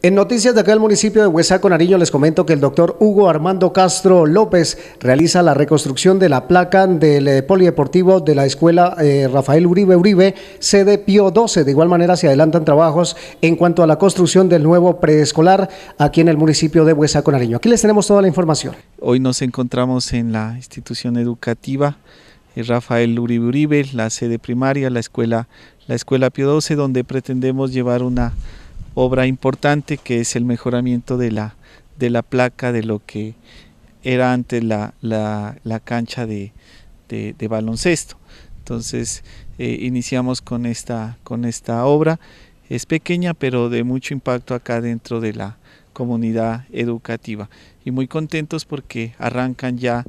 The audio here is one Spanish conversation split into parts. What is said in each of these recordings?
En noticias de acá del municipio de Huesaco, Nariño, les comento que el doctor Hugo Armando Castro López realiza la reconstrucción de la placa del eh, polideportivo de la escuela eh, Rafael Uribe Uribe, sede Pío 12. De igual manera, se adelantan trabajos en cuanto a la construcción del nuevo preescolar aquí en el municipio de Huesaco, Nariño. Aquí les tenemos toda la información. Hoy nos encontramos en la institución educativa eh, Rafael Uribe Uribe, la sede primaria, la escuela, la escuela Pío 12, donde pretendemos llevar una obra importante que es el mejoramiento de la, de la placa de lo que era antes la, la, cancha de, de, baloncesto. Entonces eh, iniciamos con esta, con esta obra. Es pequeña pero de mucho impacto acá dentro de la comunidad educativa. Y muy contentos porque arrancan ya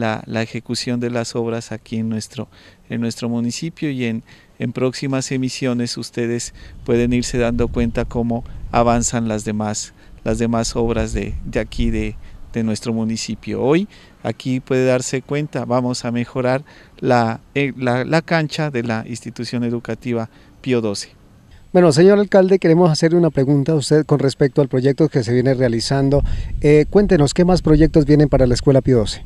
la, ejecución de las obras aquí en nuestro, en nuestro municipio y en, en próximas emisiones ustedes pueden irse dando cuenta cómo avanzan las demás, las demás obras de, aquí de, nuestro municipio. Hoy aquí puede darse cuenta, vamos a mejorar la, eh, la, cancha de la institución educativa Pío XII. Bueno, señor alcalde, queremos hacerle una pregunta a usted con respecto al proyecto que se viene realizando. Eh, cuéntenos, ¿qué más proyectos vienen para la Escuela Pío 12?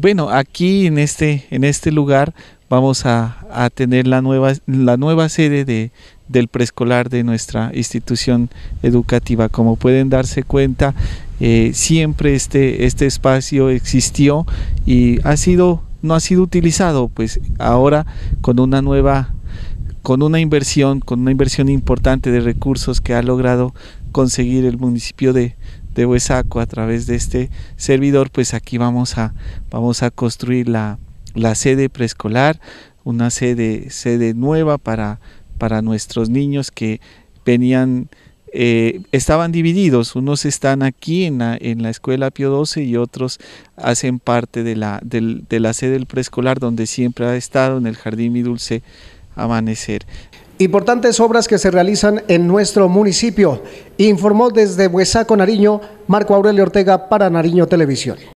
Bueno, aquí en este, en este lugar vamos a, tener la nueva, la nueva sede de, del preescolar de nuestra institución educativa. Como pueden darse cuenta, eh, siempre este, este espacio existió y ha sido, no ha sido utilizado, pues ahora con una nueva con una inversión, con una inversión importante de recursos que ha logrado conseguir el municipio de, de Huesaco a través de este servidor, pues aquí vamos a, vamos a construir la, la sede preescolar, una sede, sede nueva para, para nuestros niños que venían... Eh, estaban divididos, unos están aquí en la, en la escuela Pio XII y otros hacen parte de la, de la sede del preescolar donde siempre ha estado en el Jardín Mi Dulce Amanecer. Importantes obras que se realizan en nuestro municipio, informó desde Huesaco, Nariño, Marco Aurelio Ortega para Nariño Televisión.